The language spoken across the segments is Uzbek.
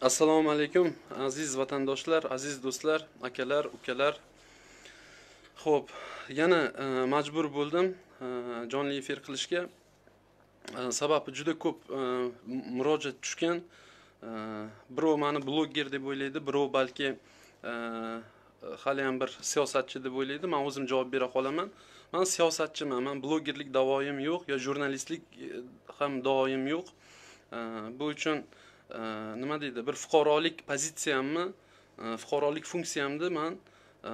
assalomu alaykum aziz vatandoshlar aziz do'stlar akalar ukalar ho'p yana e, majbur bo'ldim e, jonli efir qilishga e, sababi juda ko'p e, murojaat tushgan e, birov mani blogger deb o'ylaydi birov balki e, haliyam bir siyosatchi deb o'ylaydi man o'zim javob bera qolaman man siyosatchiman man blogerlik davoyim yo'q yo jurnalistlik e, ham davoyim yo'q e, bu uchun e, Э, nima deydi bir fuqarolik pozitsiyamni e, fuqarolik funksiyamni man e,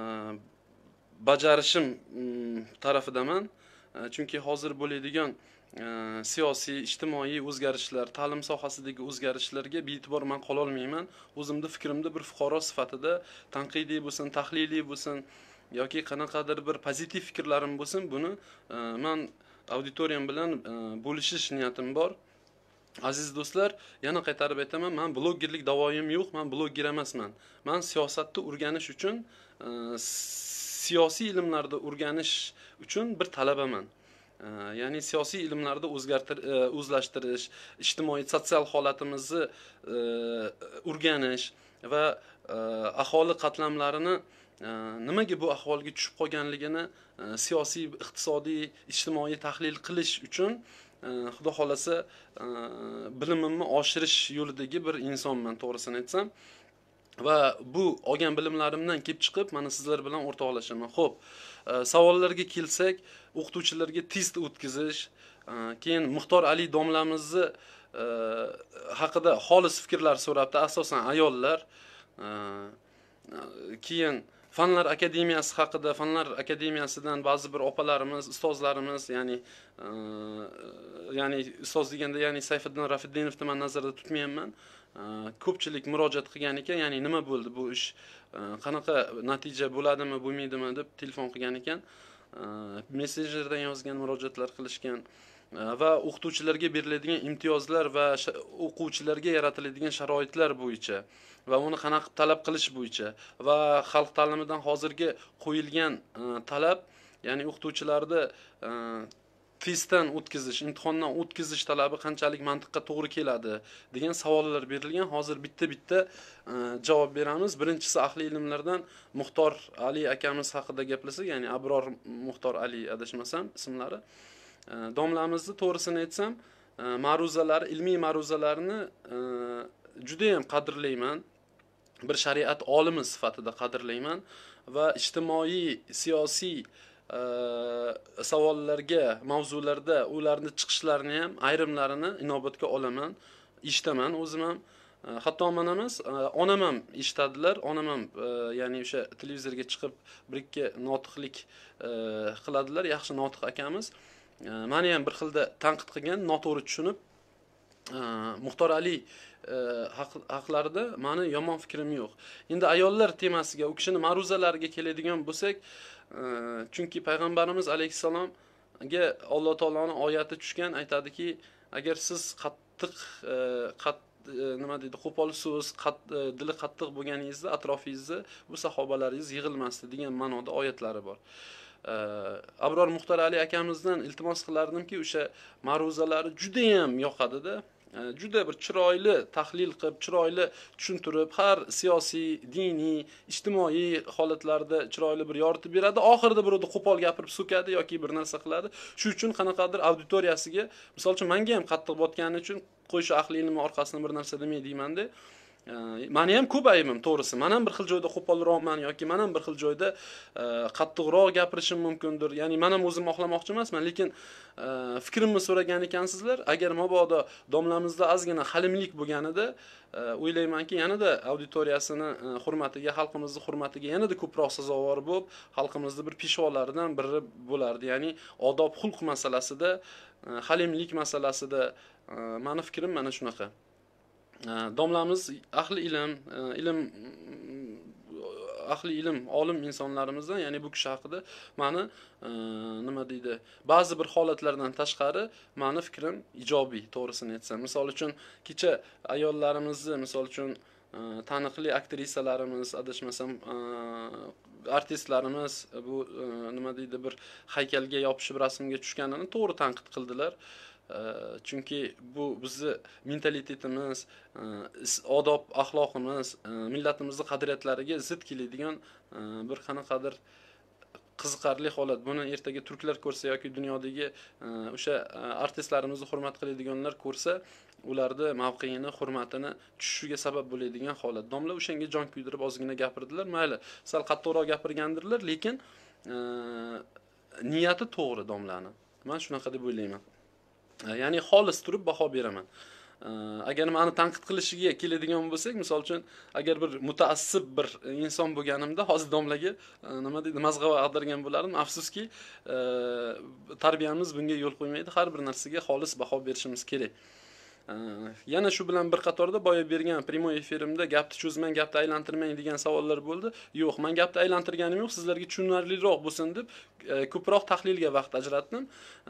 bajarishim mm, tarafidaman e, chunki hozir bo'ladigan siyosiy ijtimoiy o'zgarishlar ta'lim sohasidagi o'zgarishlarga bee'tibor man qololmayman o'zimni fikrimni bir fuqaro sifatida tanqidiy bo'lsin tahliliy bo'lsin yoki qanaqadir bir pozitiv fikrlarim bo'lsin buni man auditoriyam bilan bo'lishish niyatim bor aziz do'stlar yana qaytarib aytaman man blogerlik davoyim yo'q man bloger emasman man siyosatni o'rganish uchun e, siyosiy ilmlarni o'rganish uchun bir talabaman e, ya'ni siyosiy ilmlarni o'zgartir e, o'zlashtirish ijtimoiy sotsial holatimizni o'rganish va aholi qatlamlarini nimaga bu ahvolga tushib qolganligini siyosiy iqtisodiy ijtimoiy tahlil qilish uchun Э, xudo xolasa э, bilimimni oshirish yo'lidagi bir insonman to'g'risini aytsam va bu olgan bilimlarimdan kelib chiqib mana sizlar bilan o'rtoqlashaman ho'p e, savollarga kelsak o'qituvchilarga test o'tkazish e, keyin muxtor ali domlamizni e, haqida xolis fikrlar so'rabdi asosan ayollar keyin fanlar akademiyasi haqida fanlar akademiyasidan ba'zi bir opalarimiz ustozlarimiz ya'ni e, ya'ni ustoz deganda ya'ni sayfiddin rafiddinovni man nazarda tutmayapman ko'pchilik murojaat qilgan ekan ya'ni nima bo'ldi bu ish qanaqa natija bo'ladimi bo'lmaydimi deb telefon qilgan ekan messenjerdan yozgan murojaatlar qilishgan Э, va o'qituvchilarga beriladigan imtiyozlar va o'quvchilarga yaratiladigan sharoitlar bo'yicha va uni qanaqa qilib talab qilish bo'yicha va xalq ta'limidan hozirgi qo'yilgan e, talab ya'ni o'qituvchilarni e, testdan o'tkazish imtihondan o'tkazish talabi qanchalik mantiqqa to'g'ri keladi degan savollar berilgan hozir bitta bitta e, javob beramiz birinchisi ahli ilmlardan muxtor ali akamiz haqida gaplasak ya'ni abror muxtor ali adashmasam ismlari domlamizni to'g'risini aytsam e, ma'ruzalar ilmiy ma'ruzalarni e, judayam qadrlayman bir shariat olimi sifatida qadrlayman va ijtimoiy siyosiy e, savollarga mavzularda ularni chiqishlarini ham ayrimlarini inobatga olaman eshitaman o'zim ham hatto man emas onam ham eshitadilar onam ham ya'ni o'sha televizorga chiqib bir ikki notiqlik qiladilar yaxshi notiq akamiz Э, mani ham bir xilda tanqid qilgan noto'g'ri tushunib э, muxtor ali э, haqlarida mani yomon fikrim yo'q endi ayollar temasiga u kishini ma'ruzalariga keladigan bo'lsak chunki payg'ambarimiz alayhissalomga alloh taoloni oyati tushgan aytadiki agar siz qattiq nima deydi qo'pol so'z dili qattiq bo'lganingizda atrofingizda bu sahobalaringiz yig'ilmasdi degan ma'noda oyatlari bor abror muxtor ali akamizdan iltimos qilardimki o'sha ma'ruzalari judayam yoqadida juda bir chiroyli tahlil qilib chiroyli tushuntirib har siyosiy diniy ijtimoiy holatlarda chiroyli bir yoritib beradi oxirida birovni qo'pol gapirib so'kadi yoki bir narsa qiladi shu uchun qanaqadir auditoriyasiga misol uchun manga ham qattiq botgani uchun qo'y shu ahli ilmni orqasidan bir narsa demay deymanda de. mani ham ko'p aybim to'g'risi man ham bir xil joyda qo'polroqman yoki man ham bir xil joyda e, qattiqroq gapirishim mumkindir ya'ni man ham o'zimni oqlamoqchi emasman lekin e, fikrimni so'ragan ekansizlar agar mabodo domlamizda ozgina halimlik bo'lganida e, o'ylaymanki yanada auditoriyasini hurmatiga xalqimizni hurmatiga yanada ko'proq sazovor bo'lib xalqimizni bir peshvolaridan biri bo'lardi ya'ni odob xulq masalasida halimlik masalasida mani fikrim mana shunaqa domlamiz ahli ilm ilm ahli ilm olim insonlarimizdan ya'ni bu kishi haqida mani nima deydi ba'zi bir holatlardan tashqari mani fikrim ijobiy to'g'risini aytsam misol uchun kecha ayollarimizni misol uchun taniqli aktrisalarimiz adashmasam artistlarimiz bu nima deydi bir haykalga yopishib rasmga tushganini to'g'ri tanqid qildilar chunki bu bizni mentalitetimiz e, odob axloqimiz e, millatimizni qadriyatlariga zid keladigan e, bir qanaqadir qiziqarli holat buni ertaga turklar ko'rsa yoki dunyodagi o'sha artistlarimizni hurmat qiladiganlar ko'rsa ularni mavqeini hurmatini tushishiga sabab bo'ladigan holat domla o'shanga jon kuydirib ozgina gapirdilar mayli sal qattiqroq gapirgandirlar lekin niyati to'g'ri domlani man shunaqa deb o'ylayman ya'ni xolis turib baho beraman agar mani tanqid qilishiga keladigan bo'lsak misol uchun agar bir mutaassib bir inson bo'lganimda hozir domlaga e, nima deydi mazg'ava ag'dargan bo'lardim afsuski e, tarbiyamiz bunga yo'l qo'ymaydi har bir narsaga xolis baho berishimiz kerak yana shu bilan bir qatorda boya bergan primoy efirimda gapni cho'zmang gapni aylantirmang degan savollar bo'ldi yo'q man gapni aylantirganim yo'q sizlarga tushunarliroq bo'lsin deb e, ko'proq tahlilga vaqt ajratdim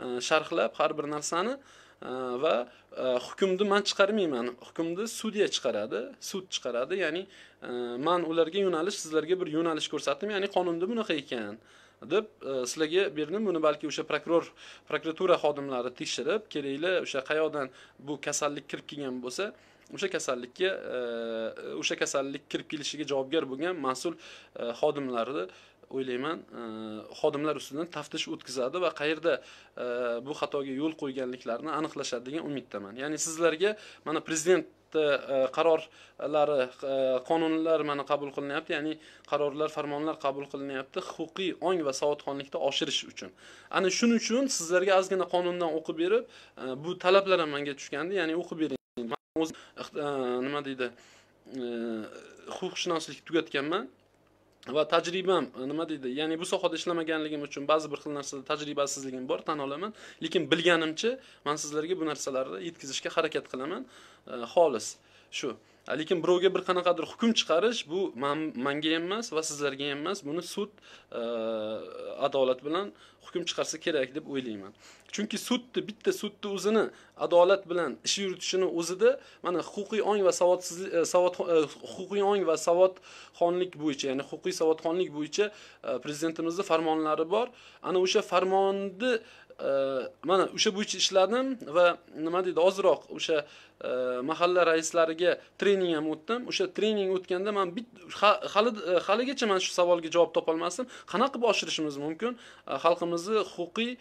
e, sharhlab har bir narsani e, va hukmni man chiqarmayman hukmni sudya chiqaradi sud chiqaradi ya'ni man ularga yo'nalish sizlarga bir yo'nalish ko'rsatdim ya'ni qonunda bunaqa ekan deb e, sizlarga berdim buni balki o'sha prokuror prokuratura xodimlari tekshirib kerakli o'sha qayoqdan bu kasallik kirib kelgan bo'lsa o'sha kasallikka e, o'sha kasallik kirib kelishiga javobgar bo'lgan mas'ul e, xodimlarni o'ylayman xodimlar ustidan taftish o'tkazadi va qayerda bu xatoga yo'l qo'yganliklarini aniqlashadi degan umiddaman ya'ni sizlarga mana prezident vaqtda e, qarorlari e, qonunlar mana qabul qilinyapti ya'ni qarorlar farmonlar qabul qilinyapti huquqiy ong va savodxonlikni oshirish uchun ana shuning uchun sizlarga ozgina qonundan o'qib berib e, bu talablar ham menga tushgandi ya'ni o'qib bering nima deydi huquqshunoslik tugatganman va tajribam nima deydi ya'ni bu sohada ishlamaganligim uchun ba'zi bir xil narsada tajribasizligim bor tan olaman lekin bilganimcha man sizlarga bu narsalarni yetkazishga harakat qilaman Э, xolis shu lekin birovga bir qanaqadir hukm chiqarish bu manga ham emas va sizlarga ham emas buni sud e, adolat bilan hukm chiqarsa kerak deb o'ylayman chunki sudni bitta sudni o'zini adolat bilan ish yuritishini o'zida mana huquqiy ong va savodsizlik e, savod e, huquqiy ong va savodxonlik bo'yicha ya'ni huquqiy savodxonlik bo'yicha prezidentimizni farmonlari bor ana o'sha farmonni Э, mana o'sha bo'yicha ishladim va nima deydi ozroq o'sha e, mahalla raislariga trening ham o'tdim o'sha trening o'tganda man hali e, haligacha man shu savolga javob topolmasdim qanaqa qilib oshirishimiz mumkin e, xalqimizni huquqiy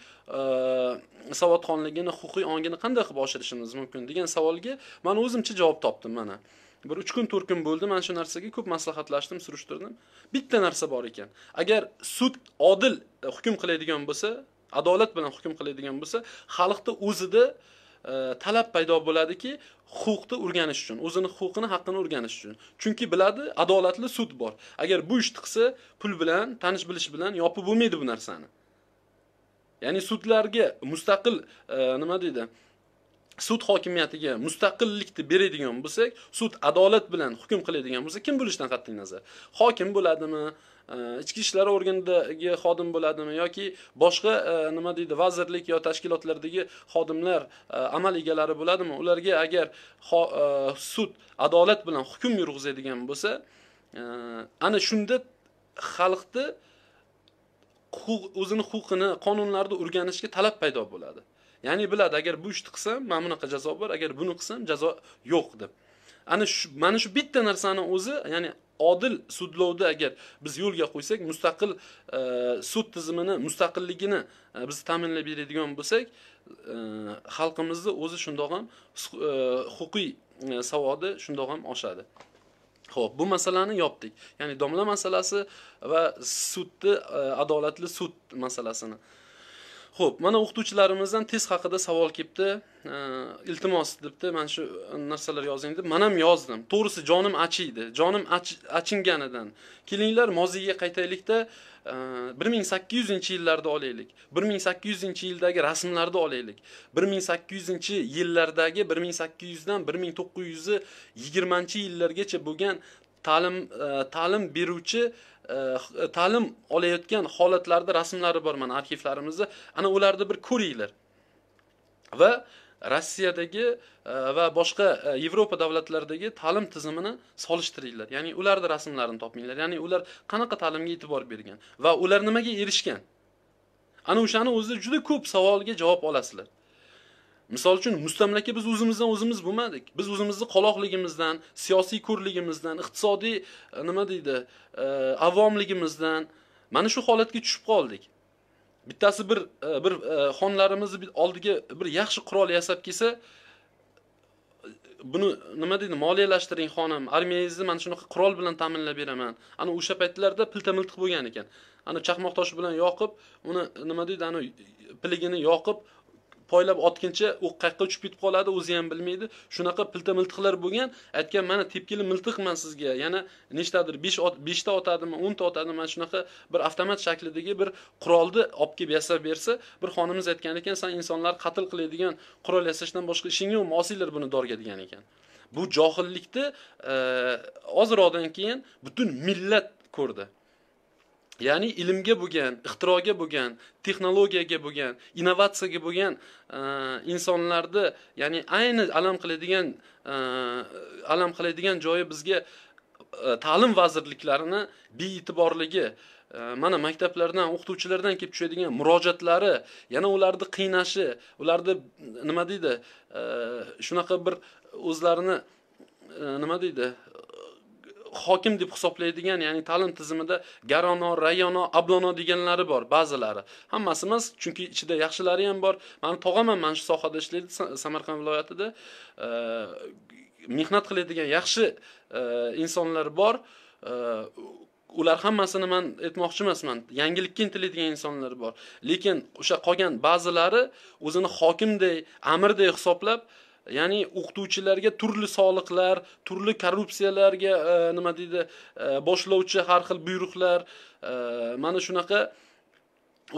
savodxonligini huquqiy ongini qanday qilib oshirishimiz mumkin degan savolga man o'zimcha javob topdim mana bir uch kun to'rt kun bo'ldi mana shu narsaga ko'p maslahatlashdim surishtirdim bitta narsa bor ekan agar sud odil hukm qiladigan bo'lsa adolat bilan hukm qiladigan bo'lsa xalqda o'zida e, talab paydo bo'ladiki huquqni o'rganish uchun o'zini huquqini haqqini o'rganish uchun chunki biladi adolatli sud bor agar bu ishni qilsa pul bilan tanish bilish bilan yopib bo'lmaydi bu narsani ya'ni sudlarga mustaqil e, nima deydi sud hokimiyatiga mustaqillikni beradigan bo'lsak sud adolat bilan hukm qiladigan bo'lsa kim bo'lishidan qat'iy nazar hokim bo'ladimi Э, ichki ishlar organidagi xodim bo'ladimi yoki boshqa e, nima deydi vazirlik yo tashkilotlardagi xodimlar e, amal egalari bo'ladimi ularga agar e, sud adolat bilan hukm yurg'izadigan bo'lsa ana shunda xalqni o'zini huquqini qonunlarni o'rganishga talab paydo bo'ladi ya'ni biladi agar bu ishni qilsam mana bunaqa jazo bor agar buni qilsam jazo yo'q deb ana shu mana shu bitta narsani o'zi ya'ni odil sudlovni agar biz yo'lga qo'ysak mustaqil e, sud tizimini mustaqilligini e, biz ta'minlab beradigan bo'lsak e, xalqimizni o'zi shundoq ham huquqiy savodi shundoq ham oshadi ho'p bu masalani yopdik ya'ni domla masalasi va sudni adolatli sud masalasini Xo'p, mana o'qituvchilarimizdan test haqida savol kelibdi. Iltimos debdi, mana shu narsalar yozing deb. Men ham yozdim. To'g'risi jonim achiydi. Jonim achinganidan. Kelinglar moziyga qaytaylikda 1800-yillarda olaylik. 1800-yildagi rasmlarni olaylik. 1800-yillardagi 1800 dan 1920-yillargacha bo'lgan ta'lim ta'lim beruvchi E, e, ta'lim olayotgan holatlarda rasmlari bor mana arxivlarimizda ana ularni bir ko'ringlar va rossiyadagi e, va boshqa yevropa davlatlaridagi ta'lim tizimini solishtiringlar ya'ni ularni rasmlarini topinglar ya'ni ular qanaqa ta'limga e'tibor bergan va ular nimaga erishgan ana o'shani o'zida juda ko'p savolga javob olasizlar Misol uchun mustamlaka biz o'zimizdan o'zimiz bo'lmadik. Biz o'zimizni qoloqligimizdan, siyosiy ko'rligimizdan, iqtisodiy e, nima deydi, e, avomligimizdan mana shu holatga tushib qoldik. Bittasi bir e, bir xonlarimizni oldiga bir yaxshi qurol yasab kelsa, buni nima deydi, moliyalashtiring xonim, armiyangizni mana shunaqa qurol bilan ta'minlab beraman. Ana o'sha paytlarda pilta-miltiq bo'lgan ekan. Ana chaqmoq toshi bilan yoqib, uni nima deydi, ana piligini yoqib, poylab otguncha u qayoqqa uchib ketib qoladi o'zi ham bilmaydi shunaqa pilta miltiqlar bo'lgan aytgan mana tepkili miltiqman sizga yana nechtadir 5 ot 5 ta otadimi 10 ta otadimi mana shunaqa bir avtomat shaklidagi bir qurolni olib kelib yasab bersa bir xonimiz aytgan ekan san insonlarni qatl qiladigan qurol yasashdan boshqa ishing yo'qmi olsanglar buni dorga degan ekan bu johillikni ozroqdan keyin butun millat ko'rdi ya'ni ilmga bo'lgan ixtiroga bo'lgan texnologiyaga bo'lgan innovatsiyaga bo'lgan e, insonlarni ya'ni ayni alam qiladigan e, alam qiladigan joyi bizga e, ta'lim vazirliklarini bee'tiborligi mana maktablardan o'qituvchilardan kelib tushadigan murojaatlari yana ularni qiynashi ularni nima deydi shunaqa bir o'zlarini nima deydi hokim deb hisoblaydigan ya'ni ta'lim tizimida garono rayono ablono deganlari bor ba'zilari hammasi emas chunki ichida yaxshilari ham bor mani tog'am ham mana shu sohada ishlaydi samarqand viloyatida mehnat qiladigan yaxshi e, insonlar bor e, ular hammasini man aytmoqchi emasman yangilikka intiladigan insonlar bor lekin o'sha qolgan ba'zilari o'zini hokimday amirday hisoblab ya'ni o'qituvchilarga turli soliqlar turli korrupsiyalarga e, nima deydi e, boshlovchi har xil buyruqlar e, mana shunaqa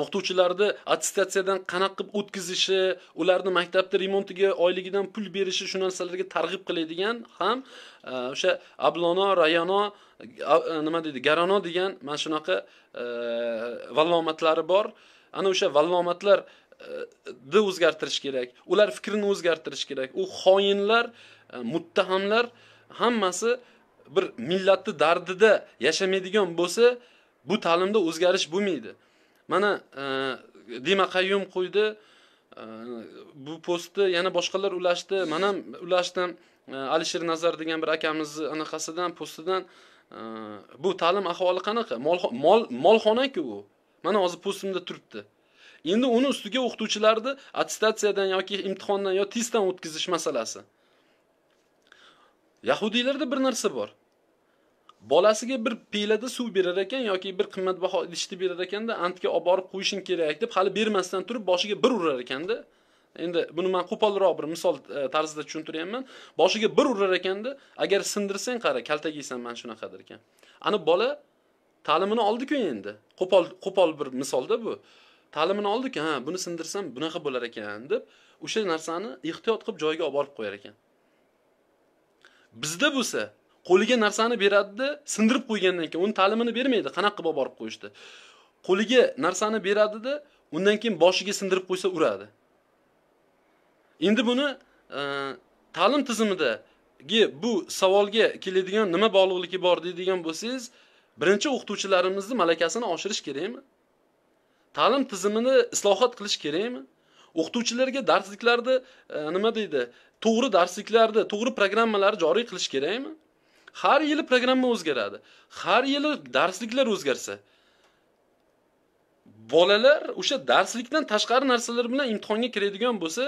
o'qituvchilarni attestatsiyadan qanaqa qilib o'tkazishi ularni maktabni remontiga oyligidan pul berishi shu narsalarga targ'ib qiladigan ham e, o'sha ablono rayono e, nima deydi garano degan mana shunaqa e, vallomatlari bor ana o'sha vallomatlar ni e, o'zgartirish kerak ular fikrini o'zgartirish kerak u xoinlar e, muttahamlar hammasi bir millatni dardida yashamaydigan bo'lsa bu ta'limda o'zgarish bo'lmaydi mana e, dima qayyum qo'ydi bu postni yana boshqalar ulashdi man ham ulashdim alisher nazar degan bir akamizni anaqasidan postidan bu ta'lim ahvoli qanaqa mol molxona-ku u mana hozir postimda turibdi endi uni ustiga o'qituvchilarni attestatsiyadan yoki imtihondan yo testdan o'tkazish masalasi yahudiylarda bir narsa bor bolasiga bir pelada suv berar ekan yoki bir qimmatbaho idishni berar ekanda antga olib borib qo'yishing kerak deb hali bermasdan turib boshiga bir urar ekanda endi buni man qo'polroq bir misol e, tarzida tushuntiryapman boshiga bir urar ekanda agar sindirsang qara kaltak yeysan mana shunaqa ekan ana bola ta'limini oldiku endi qo'pol qo'pol bir misolda bu ta'limini oldiki ha buni sindirsam bunaqa bo'lar ekan deb o'sha narsani ehtiyot qilib joyiga olib borib qo'yar ekan bizda bo'lsa qo'liga narsani beradida sindirib qo'ygandan keyin uni ta'limini bermaydi qanaqa qilib olib borib qo'yishdi qo'liga narsani beradida undan keyin boshiga sindirib qo'ysa uradi endi buni e, ta'lim tizimidagi bu savolga keladigan nima bog'liqligi bor deydigan bo'lsangiz birinchi o'qituvchilarimizni malakasini oshirish kerakmi ta'lim tizimini islohot qilish kerakmi o'qituvchilarga darsliklarda e, nima deydi to'g'ri darsliklarni to'g'ri programmalar joriy qilish kerakmi har yili programma o'zgaradi har yili darsliklar o'zgarsa bolalar o'sha darslikdan tashqari narsalar bilan imtihonga kiradigan bo'lsa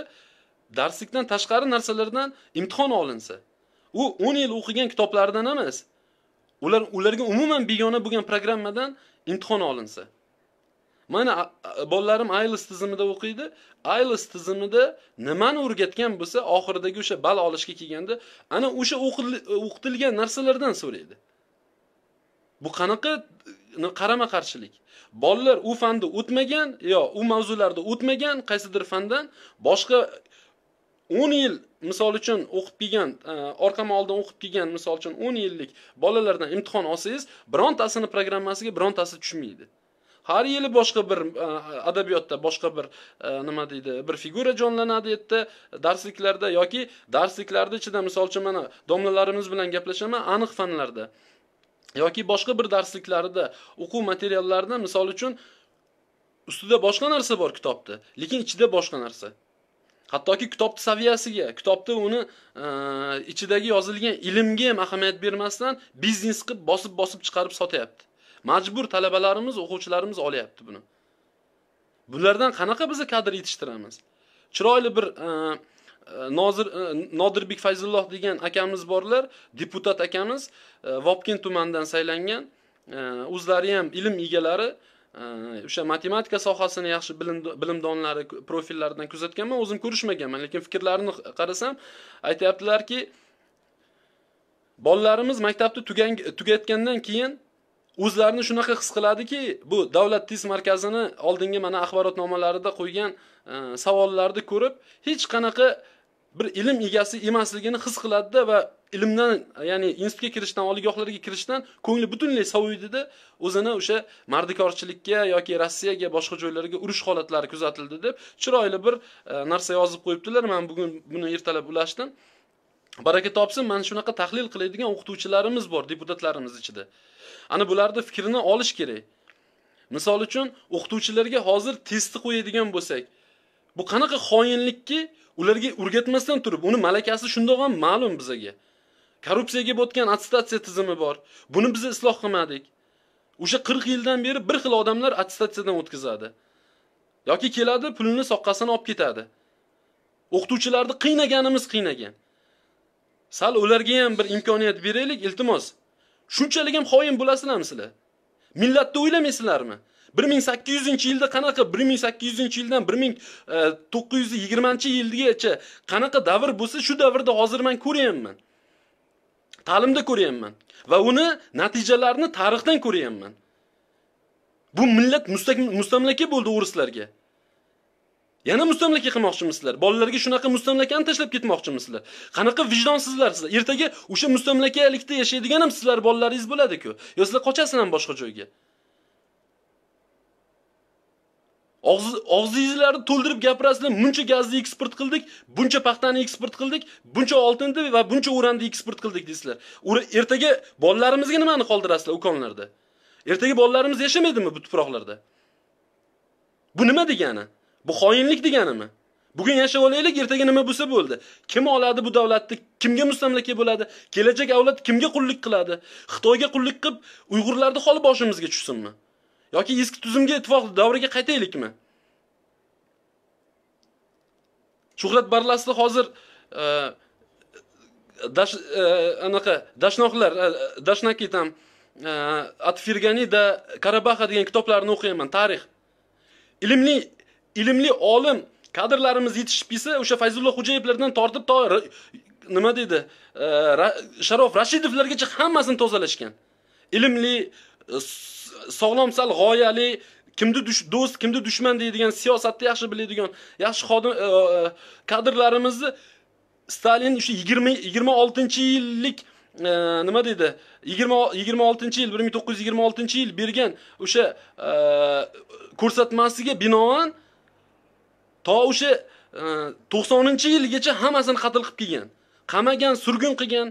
darslikdan tashqari narsalardan imtihon olinsa u 10 yil o'qigan kitoblardan emas ular ularga umuman begona bo'lgan programmadan imtihon olinsa mana bolalarim aylis tizimida o'qiydi aylis tizimida nimani o'rgatgan bo'lsa oxiridagi o'sha ball olishga kelganda ana o'sha o'qitilgan narsalardan so'raydi bu qanaqa qarama qarshilik bolalar u fanni o'tmagan yo u mavzularda o'tmagan qaysidir fandan boshqa 10 yil misol uchun o'qib kelgan orqama oldin o'qib kelgan misol uchun 10 yillik bolalardan imtihon olsangiz birontasini programmasiga birontasi tushmaydi har yili boshqa bir e, adabiyotda boshqa bir e, nima deydi bir figura jonlanadi yerda darsliklarda yoki darsliklarni ichida misol uchun mana domlalarimiz bilan gaplashaman aniq fanlarda yoki boshqa bir darsliklarida o'quv materiallarida misol uchun ustida boshqa narsa bor kitobni lekin ichida boshqa narsa hattoki kitobni saviyasiga kitobni uni e, ichidagi yozilgan ilmga ham ahamiyat bermasdan biznes qilib bosib bosib chiqarib sotyapti majbur talabalarimiz, o'quvchilarimiz olyapti buni. Bulardan qanaqa biz kadr yetishtiramiz? Chiroyli bir e, e, Nozir e, Nodirbek Fayzulloh degan akamiz borlar, deputat akamiz, Vobkin tumanidan saylangan. O'zlari ham ilm egalari o'sha matematika sohasini yaxshi bilimdonlari profillaridan kuzatganman, o'zim ko'rishmaganman, lekin fikrlarini qarasam, aytayaptilarki, bolalarimiz maktabni tugatgandan keyin o'zlarini shunaqa his qiladiki, bu davlat test markazini oldingi mana axborotnomalarida qo'ygan e, savollarni ko'rib, hech qanaqa bir ilm egasi emasligini his qiladida va ilmdan ya'ni institutga kirishdan oliygohlarga kirishdan ko'ngli butunlay soviydida o'zini o'sha mardikorchilikka yoki rossiyaga boshqa joylarga urush holatlari kuzatildi deb chiroyli bir e, narsa yozib qo'yibdilar man bugun buni ertalab ulashdim baraka topsin mana shunaqa tahlil qiladigan o'qituvchilarimiz bor deputatlarimiz ichida ana bularni fikrini olish kerak misol uchun o'qituvchilarga hozir testni qo'yadigan bo'lsak bu qanaqa xoinlikki ularga o'rgatmasdan turib uni malakasi shundoq ham ma'lum bizaga korrupsiyaga botgan attestatsiya tizimi bor buni biz isloq qilmadik o'sha 40 yildan beri bir xil odamlar attestatsiyadan o'tkazadi yoki keladi pulini soqqasini olib ketadi o'qituvchilarni qiynaganimiz qiynagan sal ularga ham bir imkoniyat beraylik iltimos Shunchalik ham xoin bo'lasizlarmi sizlar? Millatni o'ylamaysizlarmi? 1800-yilda qanaqa 1800-yildan 1920-yilgacha qanaqa davr bo'lsa, shu davrda hozir men ko'ryapman. Ta'limda ko'ryapman va uni natijalarini tarixdan ko'ryapman. Bu millat mustamlaka bo'ldi o'rislarga. Yana mustamlaka qilmoqchimisizlar. Bolalarga shunaqa mustamlakani tashlab ketmoqchimisizlar. Qanaqa vijdonsizlar sizlar? Ertaga o'sha mustamlakalikda yashaydigan ham sizlar bolalaringiz bo'ladi-ku. Yo sizlar qochasiz ham boshqa joyga. og'zingizlarni to'ldirib gapirasizlar buncha gazni eksport qildik buncha paxtani eksport qildik buncha oltinni va buncha uranni eksport qildik deysizlar ertaga bolalarimizga nimani qoldirasizlar ukonlarda ertaga bolalarimiz yashamaydimi bu tuproqlarda bu nima degani Bu xoinlik deganimi? Bugun yashab olaylik, ertaga nima bo'lsa bo'ldi. Kim oladi bu davlatni? Kimga mustamlaka bo'ladi? Kelajak avlod kimga qullik qiladi? Xitoyga qullik qilib, Uyg'urlarni xol boshimizga tushsinmi? Yoki eski tuzumga ittifoq davriga qaytaylikmi? Shuhrat Barlasni hozir e, dash e, anaqa dashnoqlar, e, dashnaki tam Atfirganida da Karabaxa degan kitoblarni o'qiyman, tarix. Ilmli ilimli olim kadrlarimiz yetishib kelsa, o'sha fayzulloh Xo'jayevlardan tortib to nima deydi? E, Sharof Rashidovlargacha hammasini tozalashgan. Ilimli, e, sog'lom sal g'oyali, kimni do'st, kimni dushman deydigan, siyosatni yaxshi biladigan, yaxshi xodim e, kadrlarimizni Stalin o'sha 20 26-yillik nima deydi 20 26 yil 1926 yil bergan o'sha ko'rsatmasiga binoan to o'sha 90-yilgacha e, hammasini qatl qilib kelgan. Qamagan, surgun qilgan.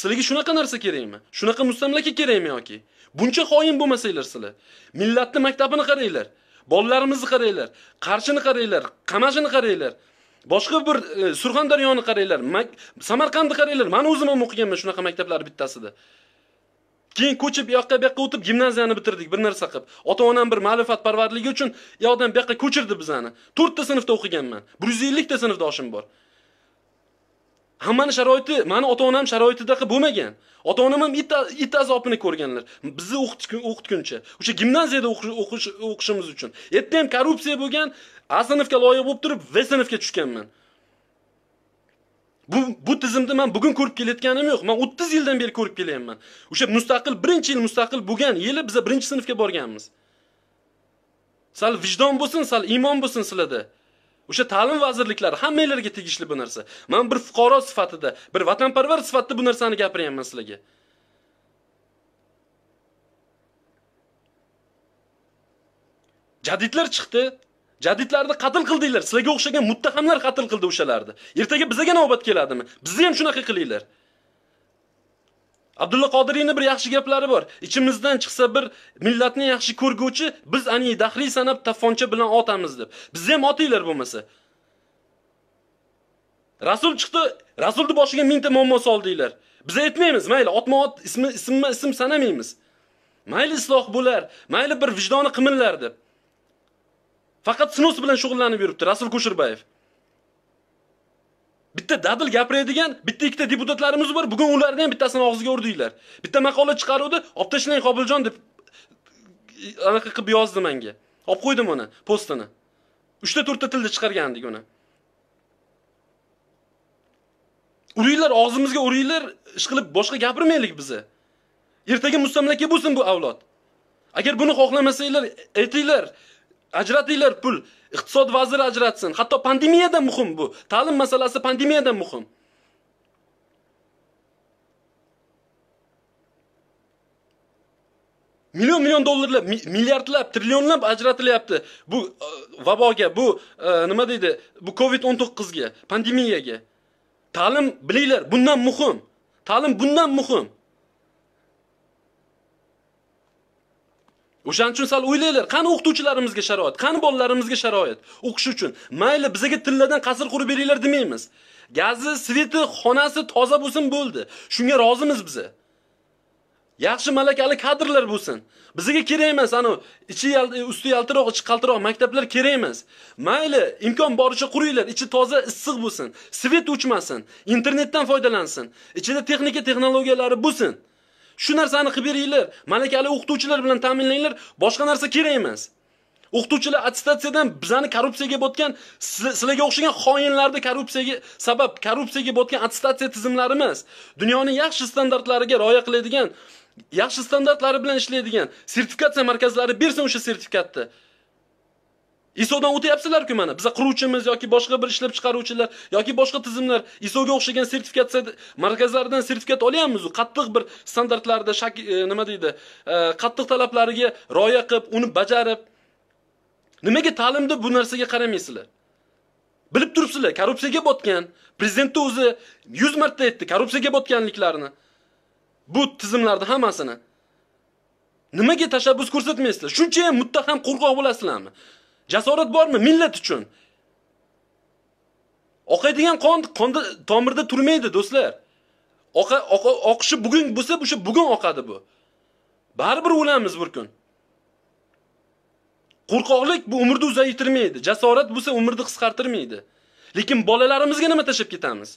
Sizlarga shunaqa narsa kerakmi? Shunaqa mustamlaka kerakmi yoki? Buncha xoin bo'lmasanglar sizlar. Millatni maktabini qaranglar, bolalarimizni qaranglar, Qarshini qaranglar, Qamashini qaranglar. Boshqa bir e, Surxondaryoni qaranglar, Samarqandni qaranglar. Men o'zim ham o'qiganman shunaqa maktablar bittasida. keyin ko'chib bu yoqqa bu yoqqa o'tib gimnaziyani bitirdik bir narsa qilib ota onam bir parvarligi uchun u yoqdan bu yoqqa ko'chirdi bizani to'rtta sinfda o'qiganman bir yuz ellikta sinfdoshim bor hammani sharoiti mani ota onam sharoitida qilib bo'lmagan ota onam ham it azobini ko'rganlar bizni o'qitguncha o'sha gimnaziyada o'qishimiz uchun erta ham korrupsiya bo'lgan a sinfga loyiq bo'lib turib v sinfga tushganman Bu bu tizimni men bugun ko'rib kelayotganim yo'q. Men 30 yildan beri ko'rib kelyapman. O'sha mustaqil birinchi yil mustaqil bo'lgan yili biz 1 sinfga borganmiz. Sal vijdon bo'lsin, sal iymon bo'lsin sizlarda. O'sha ta'lim vazirliklari hammalarga tegishli bu narsa. Men bir fuqaro sifatida, bir vatanparvar sifatida bu narsani gapiryapman sizlarga. Jadidlar chiqdi, Jadidlarni qatl qildinglar. Sizlarga o'xshagan muttahamlar qatl qildi o'shalarni. Ertaga bizaga navbat keladimi? Bizni ham shunaqa qilinglar. Abdulla Qodiriyning bir yaxshi gaplari bor. Ichimizdan chiqsa bir millatni yaxshi ko'rguvchi, biz ani dahriy sanab tafoncha bilan otamiz deb. Bizni ham otinglar bo'lmasa. Rasul chiqdi, Rasulni boshiga mingta muammo soldinglar. Biz aytmaymiz, mayli otma-ot ismi ismi, ism sanamaymiz. Mayli isloq bo'lar, mayli bir vijdoni qiminlar deb. Faqat sinus bilan shug'ullanib yuribdi Rasul Kushirbayev. Bitta dadil gapiradigan, bitta ikkita deputatlarimiz bor. Bugun ularni ham bittasini og'ziga urdinglar. Bitta maqola chiqaruvdi, olib tashlang Qobiljon deb anaqa qilib yozdi menga. Olib qo'ydim uni postini. 3 ta 4 ta tilda chiqargandik uni. Uringlar og'zimizga uringlar, ish qilib boshqa gapirmaylik biz. Ertaga mustamlaka bo'lsin bu avlod. Agar buni xohlamasanglar, aytinglar, ajratinglar pul iqtisod vaziri ajratsin hatto pandemiyadan muhim bu ta'lim masalasi pandemiyadan muhim million million dollarlab milliardlab trillionlab ajratilyapti bu e, vaboga bu e, nima deydi bu covid 19 ga pandemiyaga ta'lim bilinglar bundan muhim ta'lim bundan muhim O'shaning uchun sal o'ylanglar, qani o'qituvchilarimizga sharoit, qani bolalarimizga sharoit o'qish uchun. Mayli bizga tilladan qasr qurib beringlar demaymiz. Gazi, sveti, xonasi toza bo'lsin bo'ldi. Shunga rozimiz biz. Yaxshi malakali kadrlar bo'lsin. Bizga kerak emas anu ichi usti yaltiroq, ichi qaltiroq maktablar kerak emas. Mayli, imkon boricha quringlar, ichi toza, issiq bo'lsin, svet o'chmasin, internetdan foydalansin, ichida texnika texnologiyalari bo'lsin. Shu narsani qilib beringlar. Malakali o'qituvchilar bilan ta'minlanglar, boshqa narsa kerak emas. O'qituvchilar attestatsiyadan bizani korrupsiyaga botgan, sizlarga o'xshagan xoinlarni korrupsiyaga sabab korrupsiyaga botgan attestatsiya tizimlarimiz dunyoning yaxshi standartlariga rioya qiladigan, yaxshi standartlari bilan ishlaydigan sertifikatsiya markazlari bersin o'sha sertifikatni. ISOdan o'tayapsizlar-ku mana. Biz quruvchimiz yoki boshqa bir ishlab chiqaruvchilar yoki boshqa tizimlar ISOga o'xshagan sertifikatsiya markazlaridan sertifikat olyapmiz u Qattiq bir standartlarda e, nima deydi? E, qattiq talablariga rioya qilib, uni bajarib Nimaga ta'limda bu narsaga qaramaysizlar? Bilib turibsizlar, korrupsiyaga botgan. Prezidentni o'zi 100 marta aytdi, korrupsiyaga botganliklarini. Bu tizimlarni hammasini. Nimaga tashabbus ko'rsatmaysizlar? Shuncha ham muttaham qo'rqoq bo'lasizlarmi? Jasorat bormi millat uchun? Oqaydigan qon qonda tomirda turmaydi, do'stlar. Oqa oqishi bugun bo'lsa, o'sha bugun oqadi bu. Baribir o'lamiz bir kun. Qo'rqoqlik bu umrni uzaytirmaydi, jasorat bo'lsa umrni qisqartirmaydi. Lekin bolalarimizga nima tashab ketamiz?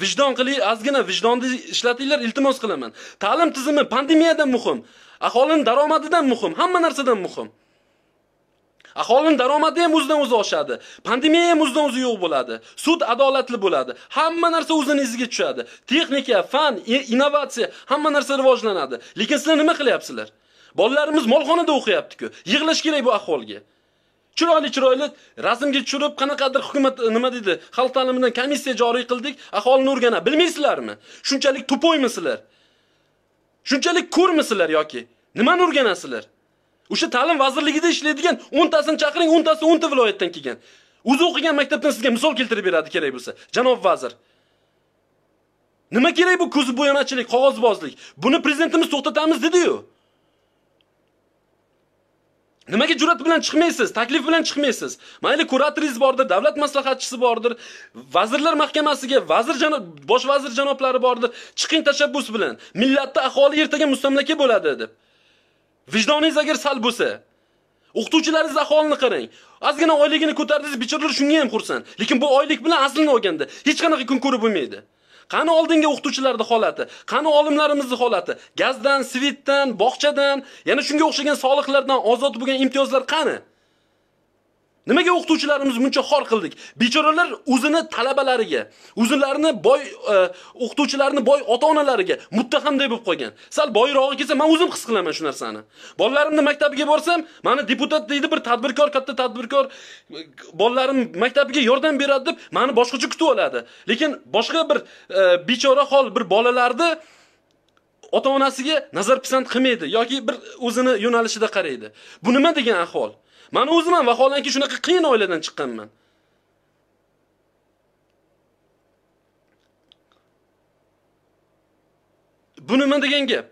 Vijdon qiling, ozgina vijdonni ishlatinglar, iltimos qilaman. Ta'lim tizimi pandemiyadan muhim, aholining daromadidan muhim, hamma narsadan muhim. Aholining daromadi ham o'zidan o'zi oshadi. Pandemiya ham o'zidan o'zi yo'q bo'ladi. Sud adolatli bo'ladi. Hamma narsa o'zining iziga tushadi. Texnika, fan, innovatsiya, hamma narsa rivojlanadi. Lekin sizlar nima qilyapsizlar? Bolalarimiz molxonada o'qiyapti-ku. Yig'lash kerak bu ahvolga. chiroyli chiroyli razmga tushirib qanaqadir hukumat e, nima dedi? xalq ta'limidan komissiya joriy qildik aholini o'rgana bilmaysizlarmi shunchalik tupoymisizlar shunchalik ko'rmisizlar yoki nimani o'rganasizlar O'sha ta'lim vazirligida ishlaydigan 10 tasini chaqiring, 10 tasi 10 ta viloyatdan kelgan. O'zi o'qigan maktabdan sizga misol keltirib beradi kerak bo'lsa. Janob vazir. Nima kerak bu ko'z bo'yonachilik, qog'ozbozlik? Buni prezidentimiz to'xtatamiz dedi-yu. Nimaga jur'at bilan chiqmaysiz, taklif bilan chiqmaysiz? Mayli kuratoringiz bordir, davlat maslahatchisi bordir, vazirlar mahkamasiga vazir janob bosh vazir janoblari bordir. Chiqing tashabbus bilan. Millatda aholi ertaga mustamlaka bo'ladi deb. Vijdoningiz agar sal bo'lsa, o'qituvchilaringiz ahvolini qarang. Ozgina oyligini ko'tardingiz, bichirlar shunga ham xursand. Lekin bu oylik bilan aslini olganda hech qanaqa kun ko'rib bo'lmaydi. Qani oldingi o'qituvchilarda holati, qani olimlarimizning holati, gazdan, svitdan, bog'chadan, yana shunga o'xshagan soliqlardan ozod bo'lgan imtiyozlar qani? Nimaga o'qituvchilarimiz buncha xor qildik? Bechoralar o'zini talabalariga, o'zlarini boy e, o'qituvchilarni boy ota-onalariga muttahamday bo'lib qolgan. Sal boyrog'i kelsa, men o'zim his qilaman shu narsani. Bolalarimni maktabiga borsam, meni deputat deydi bir tadbirkor, katta tadbirkor bolalarim maktabiga yordam beradi deb meni boshqacha kutib oladi. Lekin boshqa bir e, bechora hol bir bolalarni ota-onasiga nazar pisand qilmaydi yoki bir o'zini yo'nalishida qaraydi. Bu nima degan ahvol? Mani o'ziman ham vaholanki shunaqa qiyin oiladan chiqqanman bu nima degan gap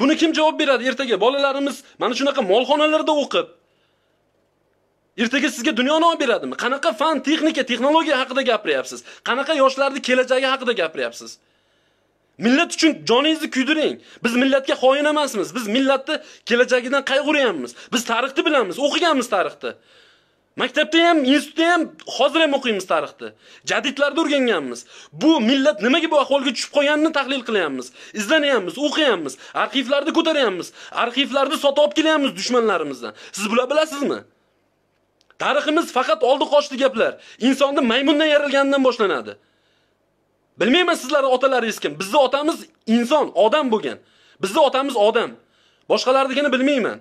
buni kim javob beradi ertaga bolalarimiz mana shunaqa molxonalarda o'qib ertaga sizga dunyoni olib beradimi qanaqa fan texnika texnologiya haqida gapiryapsiz qanaqa yoshlarni kelajagi haqida gapiryapsiz Millat uchun joningizni kuydiring. Biz millatga xoin emasmiz. Biz millatni kelajagidan qayg'uryapmiz. Biz tarixni bilamiz, o'qiganmiz tarixni. Maktabda ham, institutda ham hozir ham o'qiymiz tarixni. Jadidlarda o'rganganmiz. Bu millat nimaga bu ahvolga tushib qolganini tahlil qilyapmiz, izlanyapmiz, o'qiyapmiz, arxivlarni ko'taryapmiz, arxivlarni sotib olib kelyapmiz dushmanlarimizdan. Siz bular bilasizmi? Tariximiz faqat oldi qochdi gaplar, insonni maymundan yaralganidan boshlanadi. Bilmayman sizlarning otalaringiz kim. Bizning otamiz inson, odam bo'lgan. Bizning otamiz odam. Boshqalarnikini bilmayman.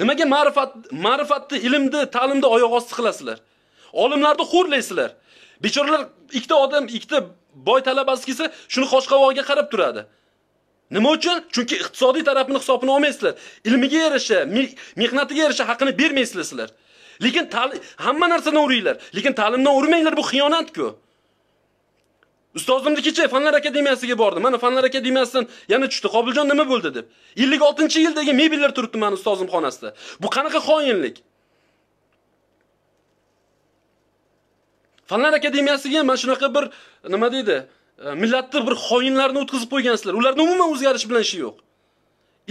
Nimaga ma'rifat, ma'rifatni, ilmni, ta'limni oyoq osti qilasizlar? Olimlarni xo'rlaysizlar. Bechoralar ikkita odam, ikkita boy talabasi kelsa, shuni qoshqavog'iga qarab turadi. Nima uchun? Chunki iqtisodiy tarafini hisobini olmaysizlar. Ilmiga yarasha, mehnatiga yarasha haqini bermaysizlar sizlar. Lekin hamma narsadan uringlar, lekin ta'limdan urmanglar, bu xiyonat-ku. Ustozimni kecha Fanlar akademiyasiga bordim. Mana Fanlar akademiyasidan yana tushdi. Qobuljon nima bo'ldi deb. 56 yildagi mebellar turibdi meni ustozim xonasida. Bu qanaqa xoinlik? Fanlar akademiyasiga mana shunaqa bir nima deydi? E, Millatni bir xoinlarni o'tkazib qo'ygansizlar. Ularda umuman o'zgarish bilan ishi yo'q.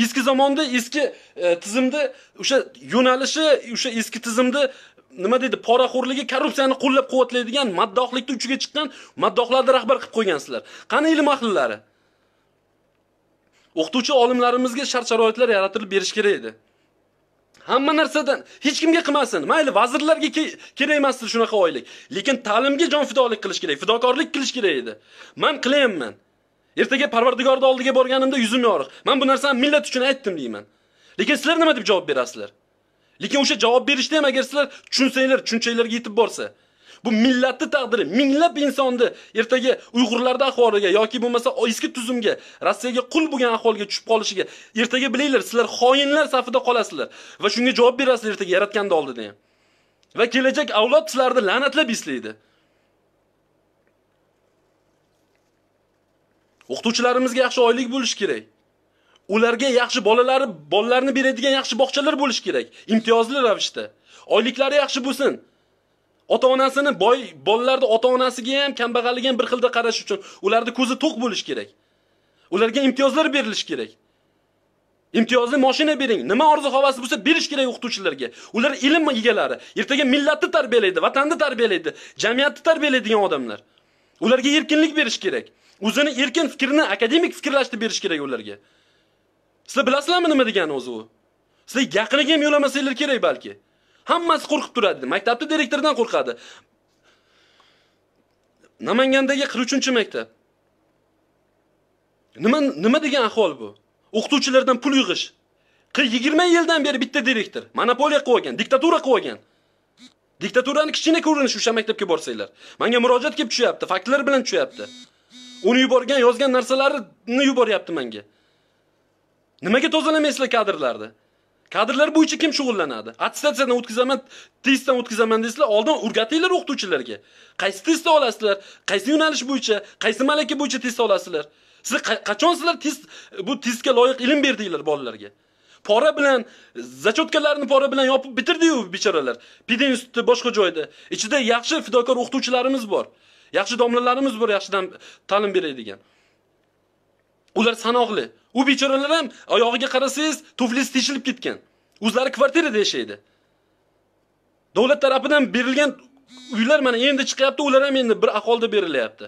Eski zamonda, eski e, tizimda o'sha yo'nalishi, o'sha eski tizimda nima deydi poraxo'rligi korrupsiyani qo'llab quvvatlaydigan maddohlikni uchiga chiqqan maddohlarni rahbar qilib qo'ygansizlar qani ilm ahlilari o'qituvchi olimlarimizga shart sharoitlar yaratilib berish kerak edi hamma narsadan hech kimga qilmasin mayli vazirlarga kerak emasdi shunaqa oylik lekin ta'limga jon fidolik qilish kerak fidokorlik qilish kerak edi man qilyapman ertaga parvardigorni oldiga borganimda yuzim yorug' man bu narsani millat uchun aytdim deyman lekin sizlar nima deb javob berasizlar Lekin o'sha javob berishni ham agar sizlar tushunsanglar, tushunchalarga yetib borsa, bu millatni taqdiri, minglab insonni ertaga Uyg'urlarda ahvoliga yoki bo'lmasa eski tuzumga, Rossiyaga qul bo'lgan ahvolga tushib qolishiga, ertaga bilinglar, sizlar xoinlar safida qolasizlar va shunga javob berasizlar ertaga yaratganda oldida ham. Va kelajak avlod sizlarni la'natlab eslaydi. O'qituvchilarimizga yaxshi oylik bo'lishi kerak. ularga yaxshi bolalari bolalarni beradigan yaxshi bog'chalar bo'lishi kerak imtiyozli ravishda oyliklari yaxshi bo'lsin ota-onasini boy bolalarni ota-onasiga ham kambag'alliga ham bir xilda qarash uchun ularni ko'zi to'q bo'lishi kerak ularga imtiyozlar berilishi kerak imtiyozli mashina bering nima orzu havasi bo'lsa berish kerak o'qituvchilarga ular ilm egalari ertaga millatni tarbiyalaydi vatanni tarbiyalaydi jamiyatni tarbiyalaydigan odamlar ularga erkinlik berish kerak o'zini erkin fikrini akademik fikrlashni berish kerak ularga Sizlar bilasizlarmi nima degani o'zi u? Sizlar yaqiniga ham yo'lamasanglar kerak balki. Hammasi qo'rqib turadi. Maktabda direktordan qo'rqadi. Namangandagi 43-maktab. Nima nima degan ahvol bu? O'qituvchilardan pul yig'ish. 20 yildan beri bitta direktor monopoliya olgan, diktatura olgan. Diktaturani kichkina ko'rinishi o'sha maktabga borsanglar. Menga murojaat kelib tushyapti, faktlar bilan tushyapti. Uni yuborgan, yozgan narsalarini yuboryapti menga. Nimaga tozalamaysizlar kadrlarni? Kadrlar bo'yicha kim shug'ullanadi? Attestatsiyadan o'tkazaman, testdan o'tkazaman deysizlar, oldin o'rgatinglar o'qituvchilarga. Qaysi testda olasizlar? Qaysi yo'nalish bo'yicha, qaysi malaka bo'yicha test olasizlar? Siz qachon sizlar test bu testga loyiq ilm berdinglar bolalarga? Pora bilan zachotkalarni pora bilan yopib bitirdi-yu bechoralar. Piden boshqa joyda. Ichida yaxshi fidokor o'qituvchilarimiz bor. Yaxshi domlalarimiz bor, yaxshidan ta'lim beradigan. Ular sanoqli. U bechoralar ham oyog'iga qarasangiz, tuflisi teshilib ketgan. O'zlari kvartirada yashaydi. Davlat tomonidan berilgan uylar mana endi chiqyapti, ular ham endi bir aholda berilyapti.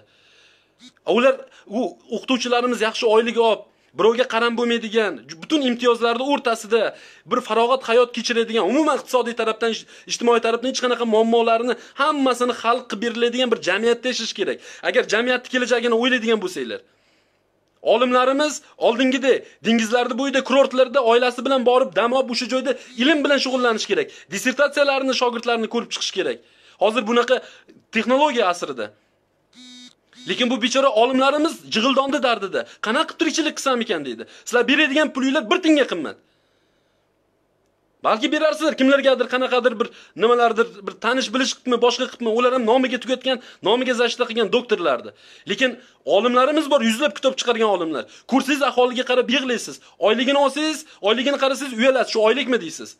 Ular u o'qituvchilarimiz yaxshi oylik olib, birovga qaram bo'lmaydigan, butun imtiyozlarni o'rtasida bir farog'at hayot kechiradigan, umuman iqtisodiy tarafdan, ijtimoiy tarafdan hech qanaqa muammolarini hammasini hal qilib beriladigan bir jamiyatda yashash kerak. Agar jamiyatning kelajagini o'ylaydigan bo'lsanglar, Olimlarimiz oldingide dengizlarni bo'yida kurortlarda oilasi bilan borib dam olib o'sha joyda ilm bilan shug'ullanish kerak. Dissertatsiyalarini shogirdlarini ko'rib chiqish kerak. Hozir bunaqa texnologiya asrida. Lekin bu bechora olimlarimiz jig'ildonda dardida. Qanaqa qilib tirikchilik qilsam ekan deydi. Sizlar beradigan pulingiz bir tinga qimmat. balki berarsizlar kimlargadir qanaqadir bir nimalardir bir tanish bilish qilibmi boshqa qilibmi ular ham nomiga tugatgan nomiga zashta qilgan doktorlarni lekin olimlarimiz bor yuzlab kitob chiqargan olimlar ko'rsangiz aholiga qarab yig'laysiz oyligini olsangiz oyligini qarasangiz uyalasiz shu oylikmi deysiz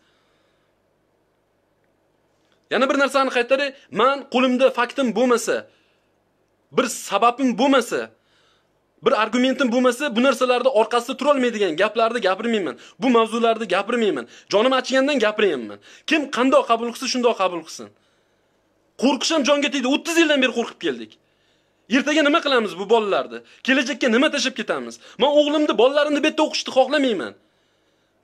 yana bir narsani qaytaray man qo'limda faktim bo'lmasa bir sababim bo'lmasa bir argumentim bo'lmasa bu narsalarda orqasida tura olmaydigan gaplarni gapirmayman. Bu mavzularni gapirmayman. Jonim achigandan gapiryapman. Kim qandoq qabul qilsa shundoq qabul qilsin. Qo'rqish ham jonga tegdi. 30 yildan beri qo'rqib keldik. Ertaga nima qilamiz bu bolalarni? Kelajakka nima tashib ketamiz? Men o'g'limni, bolalarimni bu yerda o'qishni xohlamayman.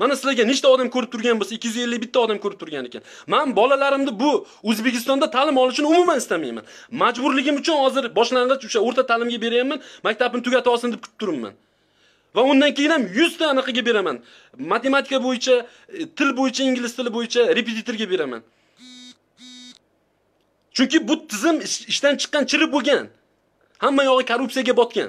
Mana sizlarga nechta odam ko'rib turgan bo'lsa, 251 ta odam ko'rib turgan ekan. Men bolalarimni bu O'zbekistonda ta'lim olishini umuman istamayman. Majburligim uchun hozir boshlang'ich o'sha o'rta ta'limga beryapman, maktabni tugatib olsin deb kutib turibman. Va undan keyin ham 100 ta aniqiga beraman. Matematika bo'yicha, e, til bo'yicha, ingliz tili bo'yicha repetitorga beraman. Chunki bu tizim ishdan chiqqan chirib bo'lgan. Hamma yog'i korrupsiyaga botgan.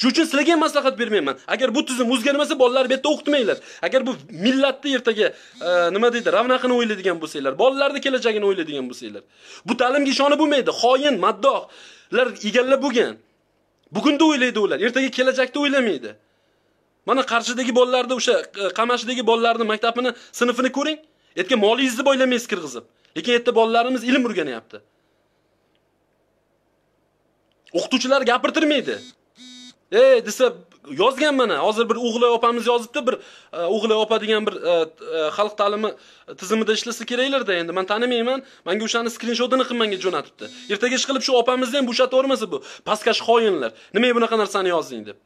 Shu uchun sizlarga ham maslahat bermayman. Agar bu tizim o'zgarmasa, bolalar bu yerda o'qitmanglar. Agar bu millatni ertaga e, nima deydi, ravnaqini o'ylaydigan bo'lsanglar, bolalarni kelajagini o'ylaydigan bo'lsanglar, bu ta'limga ishonib bo'lmaydi. Xoin, maddohlar egallab bo'lgan. Bugunda o'ylaydi ular, ertaga kelajakni o'ylamaydi. Mana Qarshidagi bolalarda o'sha e, Qamashidagi bolalarning maktabini, sinfini ko'ring. Aytgan molingizni boylamaysiz kirgizib. Lekin yetti bolalarimiz ilm o'rganyapti. O'qituvchilar gapirtirmaydi. ey desa yozgan mana hozir bir o'g'lay opamiz yozibdi bir e, o'g'lay opa degan bir e, e, xalq ta'limi tizimida ishlasa keraklarda endi man tanimayman manga o'shani skrinshotini qilib manga jo'natibdi ertaga ish qilib shu opamizni ham bo'shatavermasa bu pastkash xoinlar nimaga bunaqa narsani yozding deb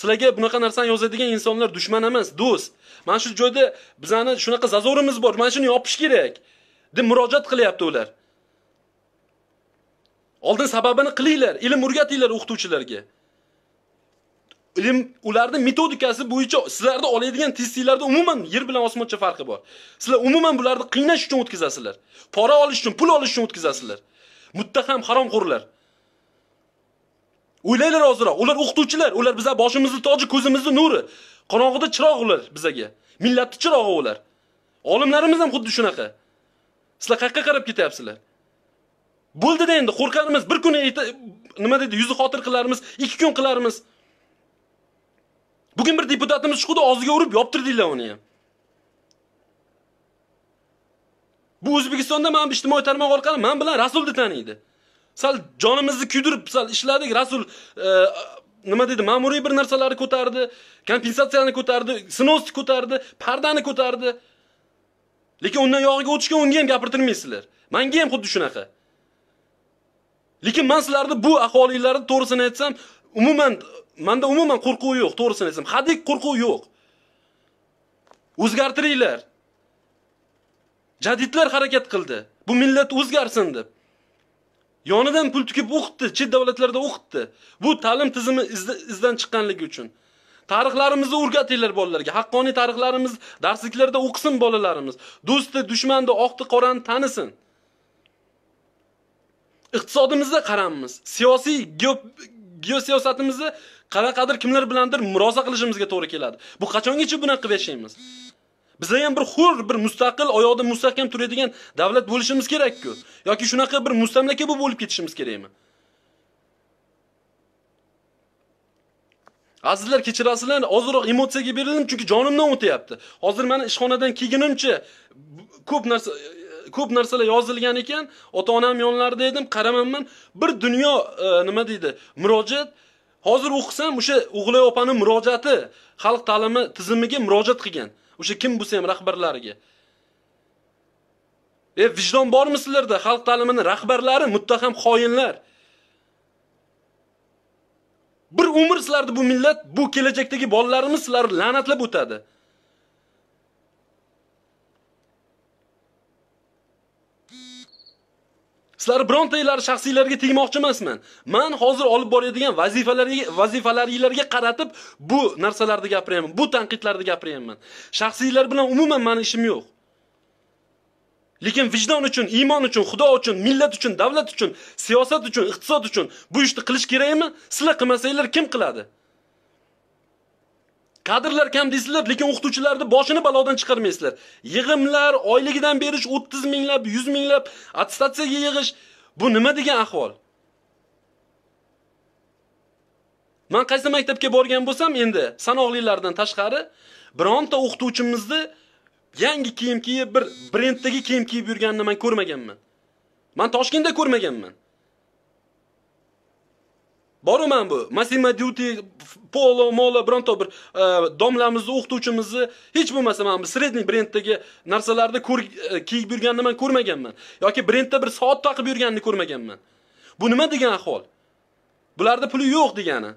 sizlarga bunaqa narsani yozadigan insonlar dushman emas do'st mana shu joyda bizani shunaqa zazorimiz bor mana shuni yopish kerak deb murojaat qilyapti ular oldin sababini qilinglar ilm o'rgatinglar o'qituvchilarga ilm ularni metodikasi bo'yicha sizlarni oladigan testinglarda umuman yer bilan osmoncha farqi bor. Sizlar umuman bularni qiynash uchun o'tkazasizlar. Pora olish uchun, pul olish uchun o'tkazasizlar. Muttaham haromxo'rlar. O'ylanglar hoziroq ular o'qituvchilar, ular bizlar boshimizni toji, ko'zimizni nuri, qorong'ida chiroq ular bizaga. Millatning chirog'i ular. Olimlarimiz ham xuddi shunaqa. Sizlar qayerga qarab ketyapsizlar? bo'ldida endi, qo'rqarimiz, bir kuni nima deydi, yuzni xotir qilarmiz, ikki kun qilarmiz. Bugun bir deputatimiz chiqdi, og'ziga urib yoptirdinglar uni ham. Bu O'zbekistonda mana bu ijtimoiy tarmoq orqali men bilan Rasulni taniydi. Sal jonimizni kuydirib, sal ishladik, Rasul e, nima dedi, ma'muriy bir narsalarni ko'tardi, kompensatsiyani ko'tardi, sinosni ko'tardi, pardani ko'tardi. Lekin undan yog'iga o'tishga unga ham gapirtirmaysizlar. Menga ham xuddi shunaqa. Lekin men sizlarni bu ahvolinglarni to'g'risini aytsam, umuman manda umuman qo'rquv yo'q, to'g'risini aytsam, hadik qo'rquv yo'q. O'zgartiringlar. Jadidlar harakat qildi. Bu millat o'zgarsin deb. Yonidan pul tikib o'qitdi, chet davlatlarda o'qitdi. Bu ta'lim tizimi izdan chiqqanligi uchun. Tarixlarimizni o'rgatinglar bolalarga. Haqqoniy tarixlarimiz darsliklarda o'qisin bolalarimiz. Do'sti, dushmanni, oqni, qorani tanisin. Iqtisodimizga qaramiz Siyosiy geosiyosatimizni qanaqadir kimlar bilandir murosa qilishimizga to'g'ri keladi. Bu qachongacha buni qilib yashaymiz? Bizda ham bir hur, bir mustaqil, oyoqda mustahkam turadigan davlat bo'lishimiz kerak-ku. Yoki shunaqa bir mustamlaka bo'lib ketishimiz kerakmi? Azizlar kechirasizlar, ozroq emotsiyaga berildim chunki jonimdan o'tyapti. Hozir mana ishxonadan kelgunimcha ko'p narsa ko'p narsalar yozilgan ekan, ota-onam yonlarida edim, qaramanman bir dunyo e, nima deydi, murojaat Hozir o'qisam o'sha O'g'lay opaning murojaati xalq ta'limi tizimiga murojaat qilgan. O'sha kim bo'lsa ham rahbarlariga. E vijdon bormi sizlarda? Xalq ta'limining rahbarlari muttaham xoinlar. Bir umr sizlarni bu millat, bu kelajakdagi bolalarimiz sizlarni la'natlab o'tadi. Sizlar birontanglar shaxsiylarga tegmoqchi emasman. Men hozir olib boradigan vazifalarga vazifalaringizlarga qaratib bu narsalarni gapiryapman. Bu tanqidlarni gapiryapman. Shaxsiylar bilan umuman mani ishim yo'q. Lekin vijdon uchun, iymon uchun, xudo uchun, millat uchun, davlat uchun, siyosat uchun, iqtisod uchun bu ishni qilish kerakmi? Sizlar qilmasanglar kim qiladi? Kadrlar kam deysizlar, lekin o'qituvchilarni boshini balodan chiqarmaysizlar. Yig'imlar, oyligidan berish 30 minglab, 100 minglab attestatsiyaga yig'ish bu nima degan ahvol? Men qaysi maktabga borgan bo'lsam endi sanoqlilardan tashqari bironta o'qituvchimizni yangi kiyim kiyib bir brenddagi kiyim kiyib yurganini men ko'rmaganman. Men Toshkentda ko'rmaganman. boraman bu Massimo Duty Polo Mola bironta bir e, domlamizni, o'qituvchimizni hech bo'lmasa mana bu sredniy brenddagi narsalarni e, kiyib yurganini men ko'rmaganman yoki brendda bir soat taqib yurganini ko'rmaganman. Bu nima degan ahvol? Bularda puli yo'q degani.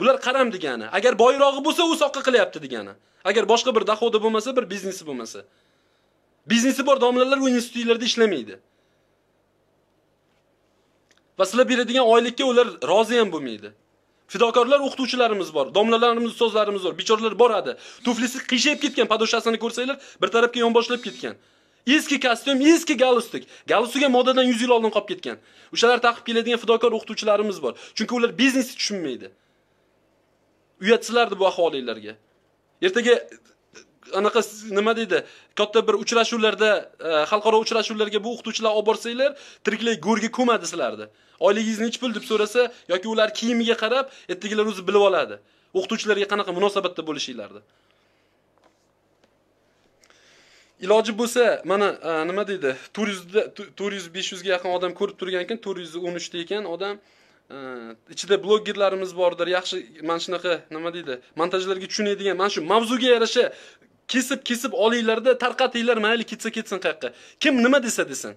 Bular qaram degani. Agar boyrog'i bo'lsa, u soqqa qilyapti degani. Agar boshqa bir daxodi bo'lmasa, bir biznesi bo'lmasa. Biznesi bor domlalar u institutlarda ishlamaydi. va sizlar beradigan oylikka ular rozi ham bo'lmaydi. Fidokorlar o'qituvchilarimiz bor, domlalarimiz, ustozlarimiz bor, bechoralar boradi. Tuflisi qiyshayib ketgan, padoshasini ko'rsanglar, bir tarafga yonboshlab ketgan. Eski kostyum, eski galustik. Galustikga modadan 100 yil oldin qolib ketgan. O'shalar taqib keladigan fidokor o'qituvchilarimiz bor. Chunki ular biznesni tushunmaydi. Uyatsizlardi bu aholilarga. Ertaga anaqa nima deydi katta bir uchrashuvlarda e, xalqaro uchrashuvlarga bu o'qituvchilar olib borsanglar tiriklay go'rga ko'madi sizlarni oyligingiz nechi pul deb so'rasa yoki ular kiyimiga qarab ertagilar o'zi bilib oladi o'qituvchilarga qanaqa munosabatda bo'lishinglarni iloji bo'lsa mana nima deydi to'rt yuzda to'rt yuz besh yuzga yaqin odam ko'rib turgan ekan to'rt yuz o'n uchta ekan odam ichida blogerlarimiz bordir yaxshi mana shunaqa nima deydi montajlarga tushunadigan mana shu mavzuga yarasha kesib kesib olinglarda tarqatinglar mayli ketsa ketsin qayoqqa kim nima desa desin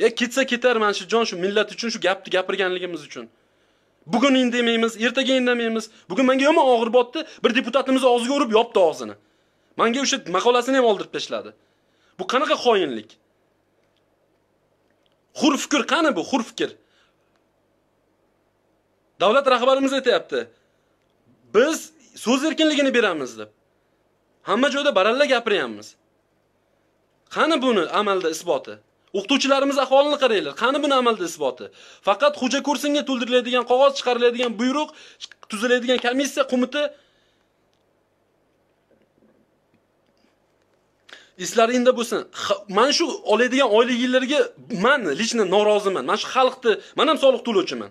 Ya e, ketsa ketar mana shu jon shu millat uchun shu gapni gapirganligimiz uchun. Bugun indamaymiz, ertaga indamaymiz. Bugun menga yomon og'ir botdi, bir deputatimiz og'ziga urib yopdi og'zini. Menga o'sha maqolasini ham oldirib tashladi. Bu qanaqa xoinlik? Xur fikr qani bu? xur fikr. Davlat rahbarimiz aytayapti. Biz so'z erkinligini beramiz deb. Hamma joyda baralla gapiryapmiz. Qani buni amalda isboti? O'qituvchilarimiz ahvolini qaranglar. Qani buni amalda isboti? Faqat xo'ja ko'rsinga to'ldiriladigan qog'oz chiqariladigan buyruq, tuziladigan komissiya, qo'mita eslaringda bo'lsin. Mana shu oladigan oyliginglarga men lichni noroziman. Mana shu xalqni, men ham soliq to'lovchiman.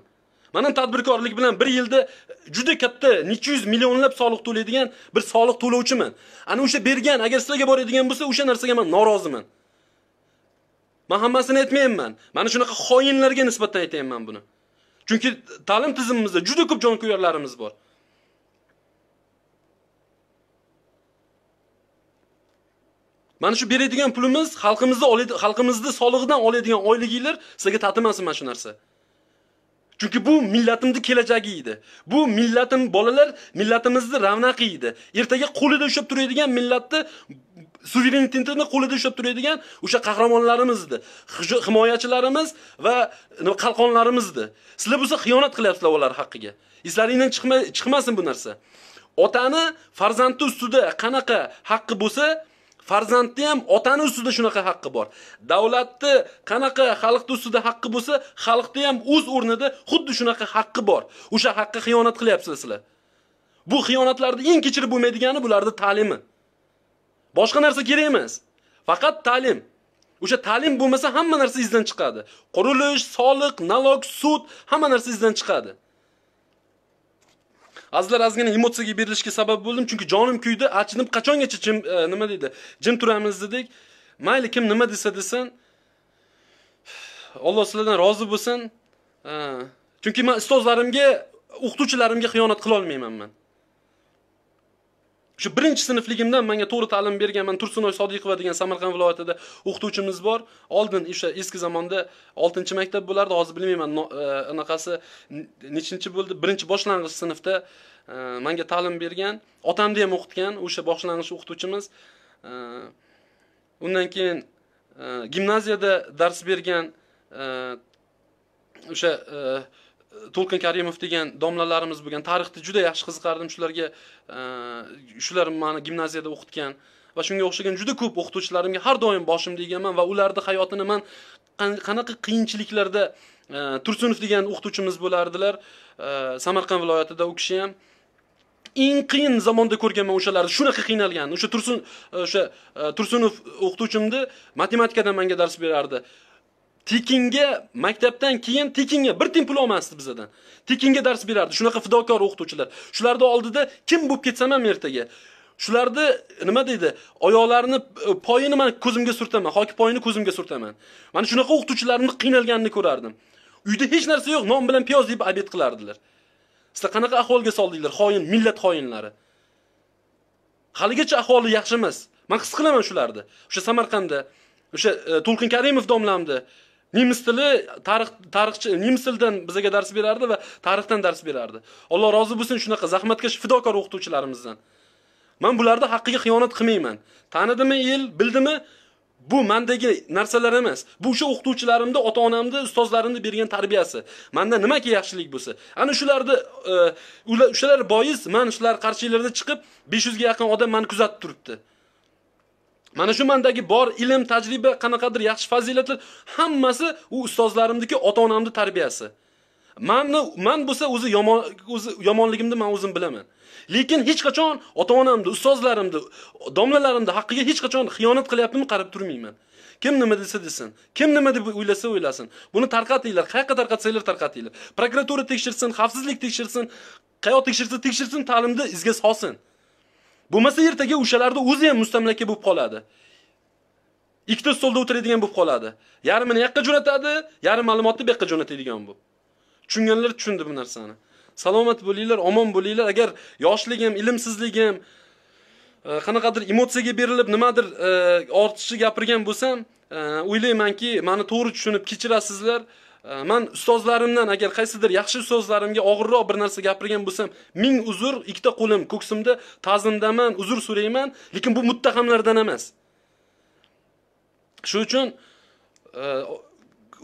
Men ham tadbirkorlik bilan 1 yilda juda katta necha yuz millionlab soliq to'laydigan bir soliq to'lovchiman. Ana o'sha bergan, agar sizlarga boradigan bo'lsa, o'sha narsaga men noroziman. Man hammasini aytmayapman. Mana shunaqa xoyinlarga nisbatan aytayapman buni. Chunki ta'lim tizimimizda juda ko'p jonko'yarlarimiz bor. Mana shu beradigan pulimiz xalqimizni xalqimizni solig'idan oladigan oyligilar sizga tatimasin mana shu narsa. Chunki bu millatimning kelajagi edi. Bu millatim bolalar millatimizni ravnaqi edi. Ertaga qo'lida ushlab turadigan millatni suverenitetini qo'lida ushlab turadigan o'sha qahramonlarimiz edi. Himoyachilarimiz va qalqonlarimiz edi. Sizlar bo'lsa xiyonat qilyapsizlar ular haqqiga. eslaringdan chiqmasin bu narsa. Otani farzandi ustida qanaqa haqqi bo'lsa, farzandni ham otani ustida shunaqa haqqi bor. Davlatni qanaqa xalqni ustida haqqi bo'lsa, xalqni ham o'z o'rnida xuddi shunaqa haqqi bor. O'sha haqqi xiyonat qilyapsizlar sizlar. Bu xiyonatlarni eng kechirib bo'lmaydigani bularni ta'limi. Boshqa narsa kerak emas. Faqat ta'lim. O'sha ta'lim bo'lmasa hamma narsa izdan chiqadi. Qurilish, soliq, nalog, sud hamma narsa izdan chiqadi. azizlar azgina emotsiyaga berilishga sabab bo'ldim, chunki jonim kuydi, achinib qachongacha jim e, nima deydi? Jim turamiz dedik. Mayli kim nima desa desin, Alloh sizlardan rozi bo'lsin. E, chunki men ustozlarimga, o'qituvchilarimga xiyonat qila olmayman men. Shu birinchi sinfligimdan menga to'g'ri ta'lim bergan man Tursunoy Sodiqova degan Samarqand viloyatida o'qituvchimiz bor. Oldin o'sha eski zamonda 6-maktab bo'lardi, hozir bilmayman e, anaqasi nechinchi bo'ldi? Birinchi boshlang'ich sinfda e, menga ta'lim bergan, otamni ham o'qitgan o'sha boshlang'ich o'qituvchimiz. E, undan keyin gimnaziyada dars bergan o'sha to'lqin karimov degan domlalarimiz bo'lgan tarixni juda yaxshi qiziqardim shularga e, shular mani gimnaziyada o'qitgan va shunga o'xshagan juda ko'p o'qituvchilarimga har doim boshimda eganman va ularni hayotini man qanaqa qiyinchiliklarda e, tursunov degan o'qituvchimiz bo'lardilar e, samarqand viloyatida u kishi ham eng qiyin zamonda ko'rganman o'shalarni shunaqa qiynalgan o'sha tursun o'sha tursunov o'qituvchimni matematikadan menga dars berardi tekinga maktabdan keyin tekinga bir tiyin pul olmasdi bizadan tekinga dars berardi shunaqa fidokor o'qituvchilar shularni oldida kim bo'lib ketsam ham ertaga shularni nima deydi oyoqlarini e, poyini man ko'zimga surtaman hoki poyini ko'zimga surtaman mana shunaqa o'qituvchilarni qiynalganini ko'rardim uyda hech narsa yo'q non bilan piyoz yeb obed qilardilar sizlar qanaqa ahvolga soldinglar xoin millat xoinlari haligacha ahvoli yaxshi emas man his qilaman shularni o'sha samarqandda o'sha e, to'lqin karimov domlamni nemis tili tarix tarixchi nemis tilidan bizga dars berardi va tarixdan dars berardi alloh rozi bo'lsin shunaqa zahmatkash fidokor o'qituvchilarimizdan man bularni haqqiga xiyonat qilmayman tanidimi el bildimi bu mandagi narsalar emas bu o'sha o'qituvchilarimni ota onamni ustozlarimni bergan tarbiyasi manda nimaki yaxshilik bo'lsa ana shularni e, ular o'shalar bois man shular qarshilarida chiqib 500 ga yaqin odam mani kuzatib turibdi Mana shu mandagi bor ilm, tajriba, qanaqadir yaxshi fazilatlar hammasi u ustozlarimniki, ota-onamning tarbiyasi. Manni man bo'lsa o'zi yomon o'zi yomonligimni men o'zim bilaman. Lekin hech qachon ota-onamni, ustozlarimni, domlalarimni haqqiga hech qachon xiyonat qilyaptimi qarab turmayman. Kim nima desa desin, kim nima deb o'ylasa o'ylasin. Buni tarqatinglar, qayerga tarqatsanglar tarqatinglar. Prokuratura tekshirsin, xavfsizlik tekshirsin, qayoq tekshirsa tekshirsin, ta'limda izga solsin. Bo'lmasa ertaga o'shalarda o'zi ham mustamlaka bo'lib qoladi. Ikkita stolda o'tiradigan bo'lib qoladi. Yarmini yoqqa jo'natadi, yarim ma'lumotni bu yoqqa jo'natadigan bo'lib. Tushunganlar tushundi bu narsani. Salomat bo'linglar, omon bo'linglar. Agar yoshligim, ilmsizligim e, qanaqadir emotsiyaga berilib nimadir e, ortishi gapirgan bo'lsam, e, o'ylaymanki, meni to'g'ri tushunib kechirasizlar. man ustozlarimdan agar qaysidir yaxshi so'zlarimga og'irroq bir narsa gapirgan bo'lsam, ming uzr, ikkita qo'lim ko'ksimda ta'zimdaman, uzr so'rayman, lekin bu muttahamlardan emas. Shuning uchun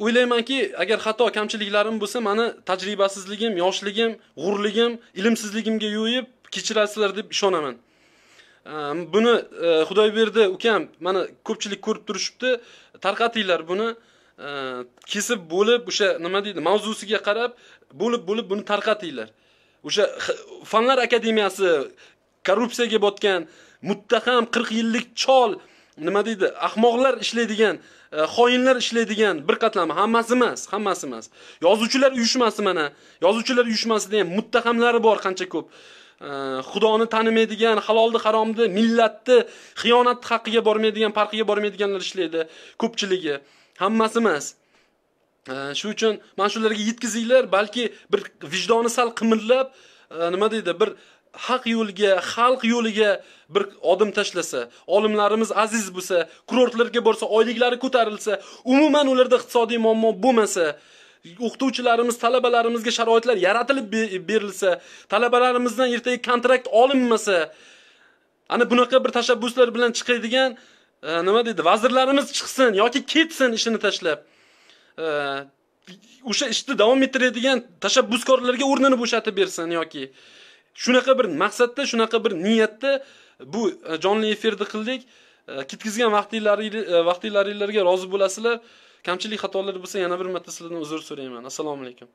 o'ylaymanki, agar xato kamchiliklarim bo'lsa, mani tajribasizligim, yoshligim, g'urligim, ilmsizligimga yo'yib, kechirasizlar deb ishonaman. Buni Xudoyberdi ukam, mana ko'pchilik ko'rib turishibdi, tarqatinglar buni. kesib bo'lib o'sha nima deydi mavzusiga qarab bo'lib bo'lib buni tarqatinglar o'sha fanlar akademiyasi korrupsiyaga botgan muttaham 40 yillik chol nima deydi ahmoqlar ishlaydigan e, xoinlar ishlaydigan bir qatlami hammasi emas hammasi emas yozuvchilar uyushmasi mana yozuvchilar uyushmasida ham muttahamlari bor qancha ko'p e, xudoni tanimaydigan halolni haromni millatni xiyonatni haqqiga bormaydigan farqiga bormaydiganlar ishlaydi ko'pchiligi hammasi emas shu uchun mana shularga yetkazinglar balki bir vijdoni sal qimirlab e, nima deydi bir haq yo'liga xalq yo'liga bir odim tashlasa olimlarimiz aziz bo'lsa kurortlarga borsa oyliklari ko'tarilsa umuman ularda iqtisodiy muammo bo'lmasa o'qituvchilarimiz talabalarimizga sharoitlar yaratilib berilsa talabalarimizdan ertaga kontrakt olinmasa ana bunaqa bir tashabbuslar bilan chiqadigan Э, nima deydi vazirlarimiz chiqsin yoki ketsin ishini tashlab э, o'sha ishni davom ettiradigan tashabbuskorlarga o'rnini bo'shatib bersin yoki shunaqa bir maqsadda shunaqa bir niyatda bu e, jonli efirni qildik e, ketkizgan vaqtinglaringlarga e, rozi bo'lasizlar kamchilik xatolar bo'lsa yana bir marta sizlardan uzr so'rayman assalomu alaykum